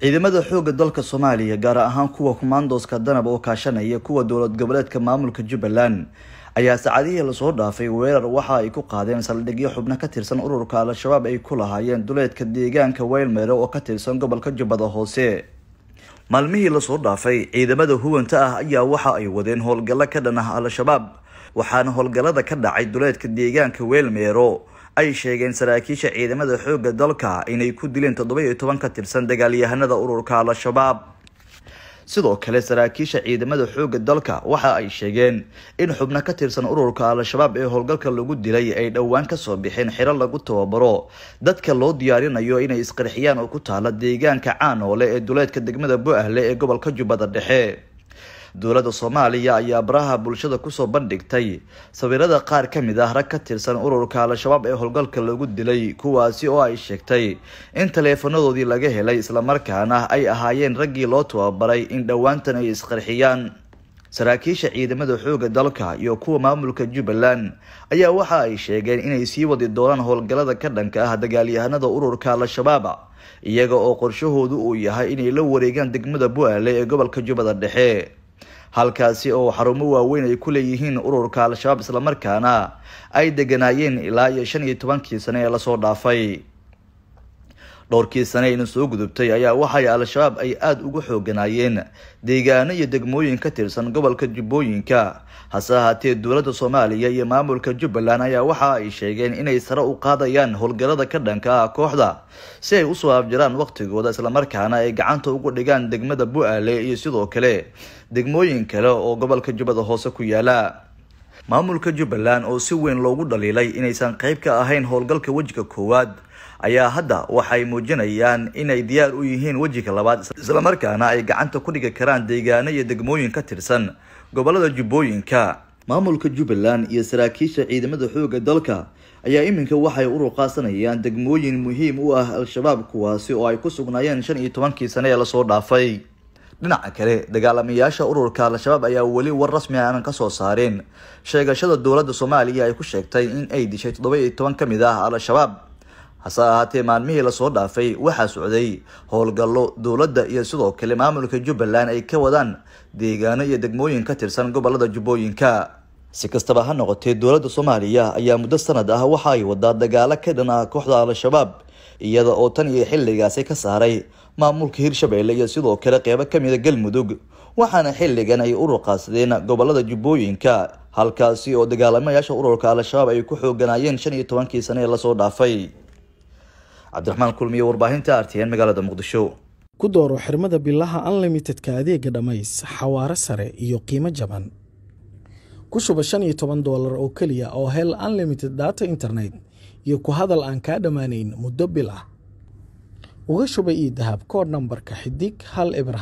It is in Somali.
ciidamada xooga dalka soomaaliya gaar ahaan kuwa kumaandoska danab oo kaashanaya kuwa dowlad goboleedka maamulka jubbaland ayaa sacadihii lasoo dhaafay weerar waxa ay ku qaadeen saldhigyo xubno ka tirsan ururka al-shabaab ay ku lahaayeen duleedka deegaanka weylmeere oo ka tirsan gobolka jubbada hoose maalmihii lasoo dhaafay ciidamada huwanta ah ayaa waxa ay wadeen howlgallo ka dhan ah al-shabaab waxaana howlgallada ka dhacay duleedka deegaanka weelmeero ay sheegeen saraakiisha ciidamada xoogga dalka inay ku dileen toddoba iyo toban ka tirsan dagaalyahanada ururka al-shabaab sidoo kale saraakiisha ciidamada xoogga dalka waxa ay sheegeen in xubno ka tirsan ururka al-shabaab ee howlgalka lagu dilay ay dhowaan kasoo bixeen xiro lagu tababaro dadka loo diyaarinayo inay isqarxiyaan oo ku taala deegaanka caanoole ee duleedka degmada bo-ahle ee gobolka jubbada dhexe dowladda soomaaliya ayaa baraha bulshada kusoo bandhigtay sawirada qaar ka mid ah rag ka tirsan ururka al-shabaab ee howlgalka lagu dilay kuwaasi oo ay sheegtay in taleefanadoodii laga helay islamarkaana ay ahaayeen raggii loo tababaray in dhowaantan ay isqarxiyaan saraakiisha ciidamada xoogga dalka iyo kuwa maamulka jubbaland ayaa waxa ay sheegeen inay sii wadi doonaan howlgallada ka dhanka ah dagaalyahanada ururka al-shabaab iyaga oo qorshahoodu uu yahay inay la wareegaan degmada bu-aale ee gobolka jubbada dhexe halkaasi oo xarumo waaweyn ay ku leeyihiin ururka al-shabaab islamarkaana ay deganaayeen ilaa iyo shan iyo tobankii sane ee lasoo dhaafay dhowrkii sane idin soo gudubtay ayaa waxay al-shabaab ay aada ugu xooganaayeen deegaano iyo degmooyin ka tirsan gobolka jubbooyinka hase ahaatee dowladda soomaaliya iyo maamulka jubbaland ayaa waxa ay sheegeen inay sare u qaadayaan howlgallada ka dhanka ah kooxda si ay usoo afjaraan wakhtigooda islamarkaana ay gacanta ugu dhigaan degmada bu-aale iyo sidoo kale degmooyin kale oo gobolka jubbada hoose ku yaala maamulka jubbaland oo si weyn loogu dhaliilay inaysan qayb ka ahayn howlgalka wejiga koowaad ayaa hadda waxay muujinayaan inay diyaar u yihiin wejiga labaad islamarkaana ay gacanta ku dhigi karaan deegaano iyo degmooyin ka tirsan gobolada jubbooyinka maamulka jubbaland iyo saraakiisha ciidamada xoogga dalka ayaa iminka waxay u ruqaasanayaan degmooyin muhiim u ah al-shabaab kuwaasi oo ay ku sugnaayeen shan iyo tobankii sane ee lasoo dhaafay dhinaca kale dagaalamayaasha ururka al-shabaab ayaa weli war rasmi ah aanan kasoo soo saarin sheegashada dowladda soomaaliya ay ku sheegtay in ay dishay toddoba iyo toban ka mid ah al-shabaab hase ahaatee maalmihii lasoo dhaafay waxaa socday howlgallo dowladda iyo sidoo kale maamulka jubbaland ay ka wadaan deegaano iyo degmooyin ka tirsan gobolada jubbooyinka si kastaba ha noqotee dowladda soomaaliya ayaa muddo sanad ah waxa ay wadaa dagaalo ka dhan ah kooxda al-shabaab iyada oo tan iyo xilligaasi ka saaray maamulka hirshabeelle iyo sidoo kale qeybo ka mida galmudug waxaana xilligan ay uruqaasadeen gobollada jubbooyinka halkaasi oo dagaalamayaasha ururka al-shabaab ay ku xooganaayeen shan iyo tobankii sane ee lasoo dhaafay cabdiraxmaan kulmiye warbaahinta r t n magaalada muqdisho ku dooro xirmada bilaha unlimitedka adeega dhammays xawaaro sare iyo qiimo jaban ku shuba shan iyo toban doolar oo keliya oo hel unlimited data internet iyo ku hadal aan kaa dhammaanayn muddo bil ah. Uga shubay ii dahab koor nambarka xidig hal ibrahim